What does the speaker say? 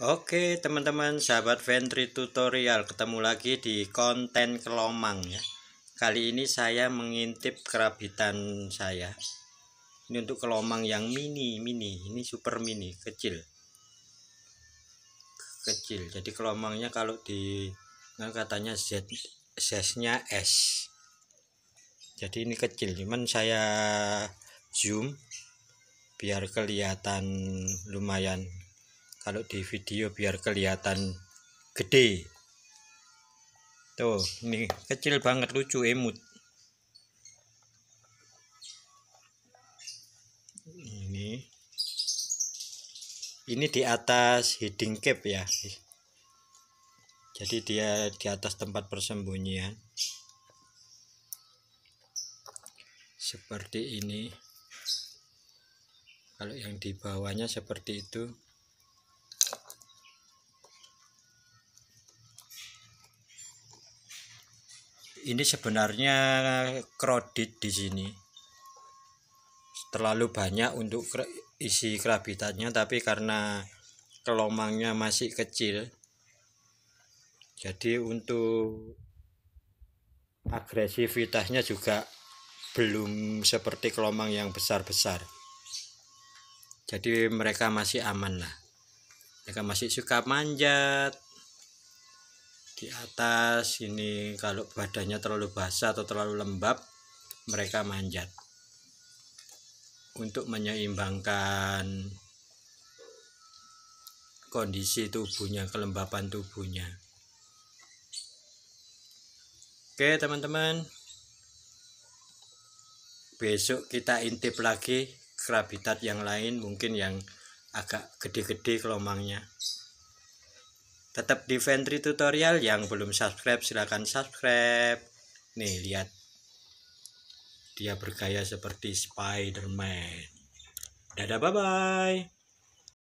Oke teman-teman sahabat Ventri Tutorial ketemu lagi di konten kelomang ya Kali ini saya mengintip kerabitan saya Ini untuk kelomang yang mini-mini ini super mini kecil Kecil jadi kelomangnya kalau di nah katanya Z size nya S jadi ini kecil cuman saya zoom biar kelihatan lumayan kalau di video biar kelihatan gede tuh ini kecil banget lucu emut ini ini di atas hiding cap ya jadi dia di atas tempat persembunyian seperti ini kalau yang di bawahnya seperti itu ini sebenarnya kredit di sini terlalu banyak untuk isi kerabitannya tapi karena kelomangnya masih kecil jadi untuk agresivitasnya juga belum seperti kelomang yang besar-besar jadi mereka masih aman lah mereka masih suka manjat di atas ini kalau badannya terlalu basah atau terlalu lembab mereka manjat untuk menyeimbangkan kondisi tubuhnya kelembapan tubuhnya Oke teman-teman Besok kita intip lagi Kerabitat yang lain mungkin yang agak gede-gede kelomangnya tetap di Ventri Tutorial yang belum subscribe silahkan subscribe nih lihat dia bergaya seperti Spiderman dadah bye bye